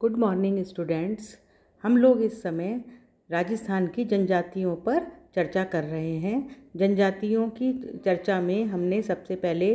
good morning students हम लोग इस समय राजस्थान की जनजातियों पर चर्चा कर रहे हैं जनजातियों की चर्चा में हमने सबसे पहले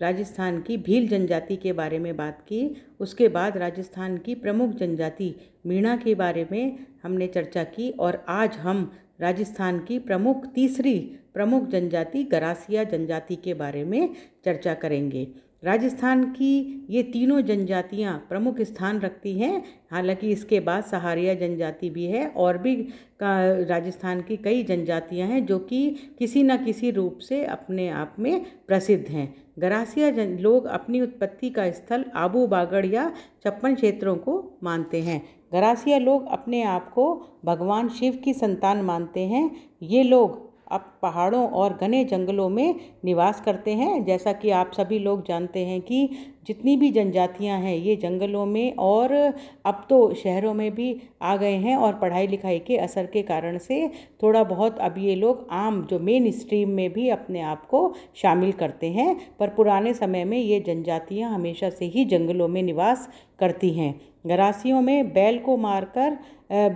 राजस्थान की भील जनजाति के बारे में बात की उसके बाद राजस्थान की प्रमुख जनजाति मीणा के बारे में हमने चर्चा की और आज हम राजस्थान की प्रमुख तीसरी प्रमुख जनजाति गरासिया जनजाति के बारे में चर्चा करेंगे राजस्थान की ये तीनों जनजातियाँ प्रमुख स्थान रखती हैं हालांकि इसके बाद सहारिया जनजाति भी है और भी राजस्थान की कई जनजातियाँ हैं जो कि किसी न किसी रूप से अपने आप में प्रसिद्ध हैं गरासिया जन लोग अपनी उत्पत्ति का स्थल आबू बागड़ या छप्पन क्षेत्रों को मानते हैं गरासिया लोग अपने आप को भगवान शिव की संतान मानते हैं ये लोग अप पहाड़ों और घने जंगलों में निवास करते हैं जैसा कि आप सभी लोग जानते हैं कि जितनी भी जनजातियां हैं ये जंगलों में और अब तो शहरों में भी आ गए हैं और पढ़ाई लिखाई के असर के कारण से थोड़ा बहुत अब ये लोग आम जो मेन स्ट्रीम में भी अपने आप को शामिल करते हैं पर पुराने समय में ये जनजातियां हमेशा से ही जंगलों में निवास करती हैं गरासियों में बैल को मारकर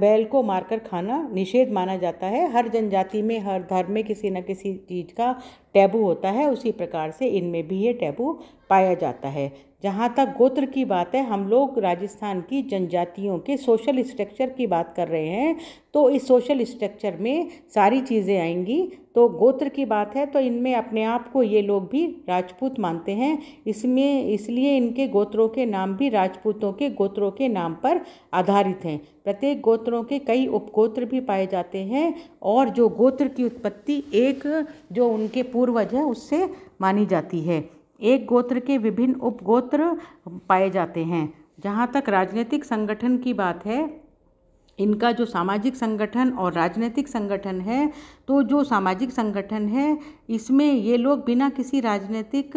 बैल को मारकर खाना निषेध माना जाता है हर जनजाति में हर धर्म धार्मिक किसी न किसी चीज़ का टैबू होता है उसी प्रकार से इनमें भी ये टैबू पाया जाता है जहाँ तक गोत्र की बात है हम लोग राजस्थान की जनजातियों के सोशल स्ट्रक्चर की बात कर रहे हैं तो इस सोशल स्ट्रक्चर में सारी चीज़ें आएंगी तो गोत्र की बात है तो इनमें अपने आप को ये लोग भी राजपूत मानते हैं इसमें इसलिए इनके गोत्रों के नाम भी राजपूतों के गोत्रों के नाम पर आधारित हैं प्रत्येक गोत्रों के कई उपगोत्र भी पाए जाते हैं और जो गोत्र की उत्पत्ति एक जो उनके पूर्वज हैं उससे मानी जाती है एक गोत्र के विभिन्न उपगोत्र पाए जाते हैं जहाँ तक राजनीतिक संगठन की बात है इनका जो सामाजिक संगठन और राजनीतिक संगठन है तो जो सामाजिक संगठन है इसमें ये लोग बिना किसी राजनीतिक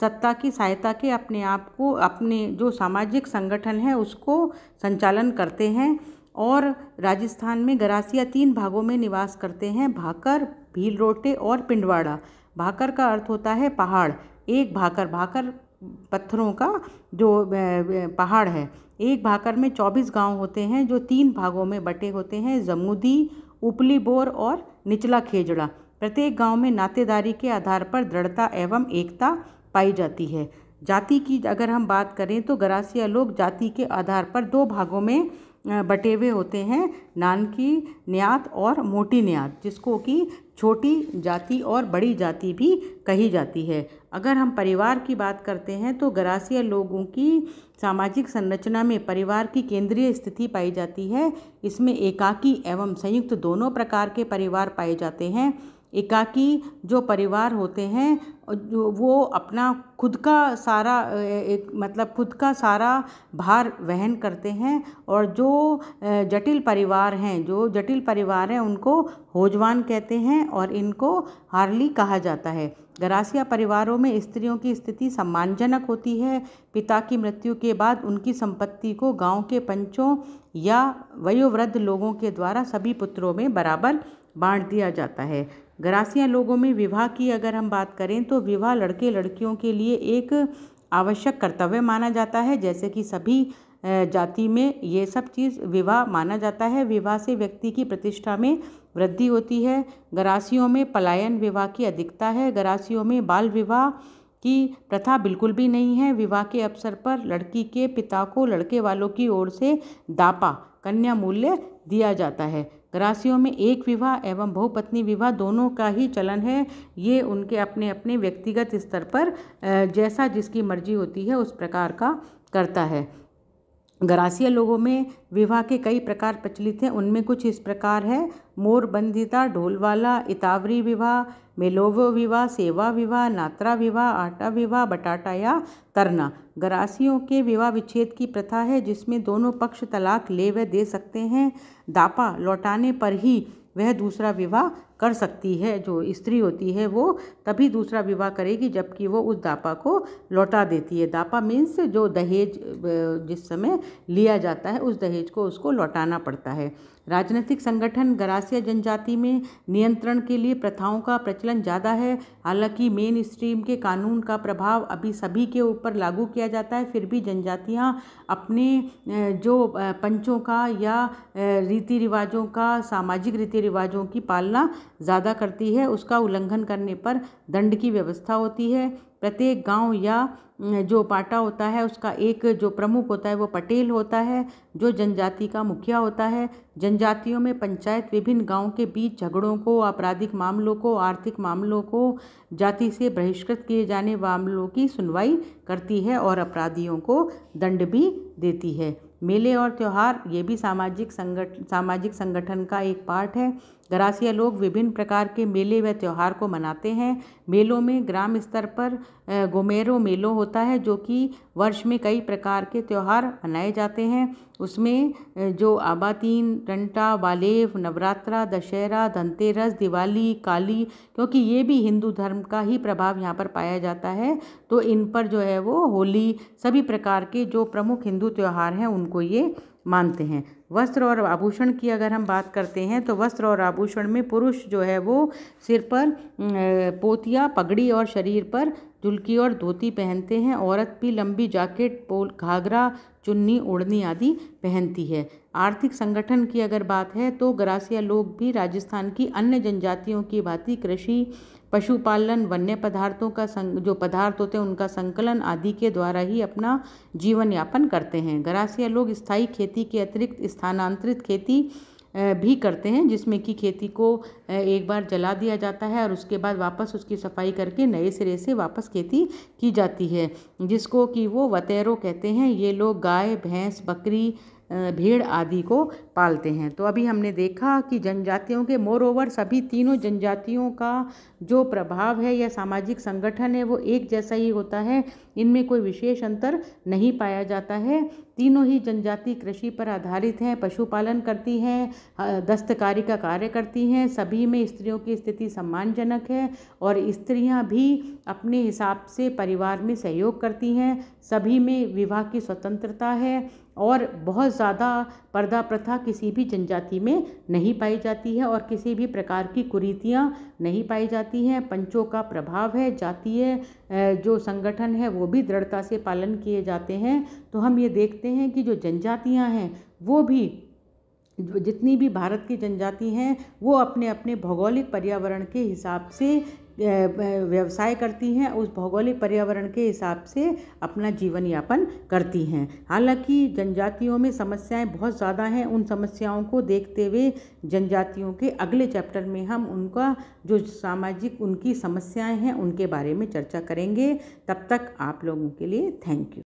सत्ता की सहायता के अपने आप को अपने जो सामाजिक संगठन है उसको संचालन करते हैं और राजस्थान में गरासिया तीन भागों में निवास करते हैं भाकर भीलरोटे और पिंडवाड़ा भाकर का अर्थ होता है पहाड़ एक भाकर भाकर पत्थरों का जो पहाड़ है एक भाकर में चौबीस गांव होते हैं जो तीन भागों में बटे होते हैं जमुदी उपली बोर और निचला खेजड़ा प्रत्येक गांव में नातेदारी के आधार पर दृढ़ता एवं एकता पाई जाती है जाति की अगर हम बात करें तो गरासिया लोग जाति के आधार पर दो भागों में बटे हुए होते हैं नान की न्यात और मोटी न्यात जिसको कि छोटी जाति और बड़ी जाति भी कही जाती है अगर हम परिवार की बात करते हैं तो गरासिया लोगों की सामाजिक संरचना में परिवार की केंद्रीय स्थिति पाई जाती है इसमें एकाकी एवं संयुक्त दोनों प्रकार के परिवार पाए जाते हैं एकाकी जो परिवार होते हैं जो वो अपना खुद का सारा एक मतलब खुद का सारा भार वहन करते हैं और जो जटिल परिवार हैं जो जटिल परिवार हैं उनको होजवान कहते हैं और इनको हार्ली कहा जाता है गरासिया परिवारों में स्त्रियों की स्थिति सम्मानजनक होती है पिता की मृत्यु के बाद उनकी संपत्ति को गांव के पंचों या वयोवृद्ध लोगों के द्वारा सभी पुत्रों में बराबर बांट दिया जाता है ग्रासिया लोगों में विवाह की अगर हम बात करें तो विवाह लड़के लड़कियों के लिए एक आवश्यक कर्तव्य माना जाता है जैसे कि सभी जाति में ये सब चीज़ विवाह माना जाता है विवाह से व्यक्ति की प्रतिष्ठा में वृद्धि होती है गरासियों में पलायन विवाह की अधिकता है गरासियों में बाल विवाह की प्रथा बिल्कुल भी नहीं है विवाह के अवसर पर लड़की के पिता को लड़के वालों की ओर से दापा कन्या मूल्य दिया जाता है राशियों में एक विवाह एवं बहुपत्नी विवाह दोनों का ही चलन है ये उनके अपने अपने व्यक्तिगत स्तर पर जैसा जिसकी मर्जी होती है उस प्रकार का करता है गरासिया लोगों में विवाह के कई प्रकार प्रचलित हैं उनमें कुछ इस प्रकार है मोर बंदिता ढोलवाला इतावरी विवाह मेलोवो विवाह सेवा विवाह नात्रा विवाह आटा विवाह बटाटा या तरना गरासियों के विवाह विच्छेद की प्रथा है जिसमें दोनों पक्ष तलाक ले व दे सकते हैं दापा लौटाने पर ही वह दूसरा विवाह कर सकती है जो स्त्री होती है वो तभी दूसरा विवाह करेगी जबकि वो उस दापा को लौटा देती है दापा मीन्स जो दहेज जिस समय लिया जाता है उस दहेज को उसको लौटाना पड़ता है राजनीतिक संगठन गरासिया जनजाति में नियंत्रण के लिए प्रथाओं का प्रचलन ज़्यादा है हालांकि मेन स्ट्रीम के कानून का प्रभाव अभी सभी के ऊपर लागू किया जाता है फिर भी जनजातियाँ अपने जो पंचों का या रीति रिवाजों का सामाजिक रीति रिवाजों की पालना ज़्यादा करती है उसका उल्लंघन करने पर दंड की व्यवस्था होती है प्रत्येक गांव या जो पाटा होता है उसका एक जो प्रमुख होता है वो पटेल होता है जो जनजाति का मुखिया होता है जनजातियों में पंचायत विभिन्न गाँव के बीच झगड़ों को आपराधिक मामलों को आर्थिक मामलों को जाति से बहिष्कृत किए जाने मामलों की सुनवाई करती है और अपराधियों को दंड भी देती है मेले और त्यौहार ये भी सामाजिक संगठ सामाजिक संगठन का एक पार्ट है गरासिया लोग विभिन्न प्रकार के मेले व त्यौहार को मनाते हैं मेलों में ग्राम स्तर पर गोमेरो मेलो होता है जो कि वर्ष में कई प्रकार के त्यौहार मनाए जाते हैं उसमें जो आबातीन रंटा वालेव नवरात्रा दशहरा धनतेरस दिवाली काली क्योंकि ये भी हिंदू धर्म का ही प्रभाव यहाँ पर पाया जाता है तो इन पर जो है वो होली सभी प्रकार के जो प्रमुख हिंदू त्यौहार हैं उनको ये मानते हैं वस्त्र और आभूषण की अगर हम बात करते हैं तो वस्त्र और आभूषण में पुरुष जो है वो सिर पर पोतिया पगड़ी और शरीर पर झुलकी और धोती पहनते हैं औरत भी लंबी जैकेट पोल घाघरा चुन्नी ओढ़नी आदि पहनती है आर्थिक संगठन की अगर बात है तो ग्रासिया लोग भी राजस्थान की अन्य जनजातियों की भांति कृषि पशुपालन वन्य पदार्थों का संग जो पदार्थ होते हैं उनका संकलन आदि के द्वारा ही अपना जीवन यापन करते हैं ग्रासिया लोग स्थायी खेती के अतिरिक्त स्थानांतरित खेती भी करते हैं जिसमें कि खेती को एक बार जला दिया जाता है और उसके बाद वापस उसकी सफाई करके नए सिरे से वापस खेती की जाती है जिसको कि वो वतेरों कहते हैं ये लोग गाय भैंस बकरी भेड़ आदि को पालते हैं तो अभी हमने देखा कि जनजातियों के मोर ओवर सभी तीनों जनजातियों का जो प्रभाव है या सामाजिक संगठन है वो एक जैसा ही होता है इनमें कोई विशेष अंतर नहीं पाया जाता है तीनों ही जनजाति कृषि पर आधारित हैं पशुपालन करती हैं दस्तकारी का कार्य करती हैं सभी में स्त्रियों की स्थिति सम्मानजनक है और स्त्रियां भी अपने हिसाब से परिवार में सहयोग करती हैं सभी में विवाह की स्वतंत्रता है और बहुत ज़्यादा पर्दा प्रथा किसी भी जनजाति में नहीं पाई जाती है और किसी भी प्रकार की कुरीतियाँ नहीं पाई जाती हैं पंचों का प्रभाव है जातीय जो संगठन है वो भी दृढ़ता से पालन किए जाते हैं तो हम ये देखते हैं कि जो जनजातियाँ हैं वो भी जितनी भी भारत की जनजाति हैं वो अपने अपने भौगोलिक पर्यावरण के हिसाब से व्यवसाय करती हैं उस भौगोलिक पर्यावरण के हिसाब से अपना जीवन यापन करती हैं हालांकि जनजातियों में समस्याएं बहुत ज़्यादा हैं उन समस्याओं को देखते हुए जनजातियों के अगले चैप्टर में हम उनका जो सामाजिक उनकी समस्याएं हैं उनके बारे में चर्चा करेंगे तब तक आप लोगों के लिए थैंक यू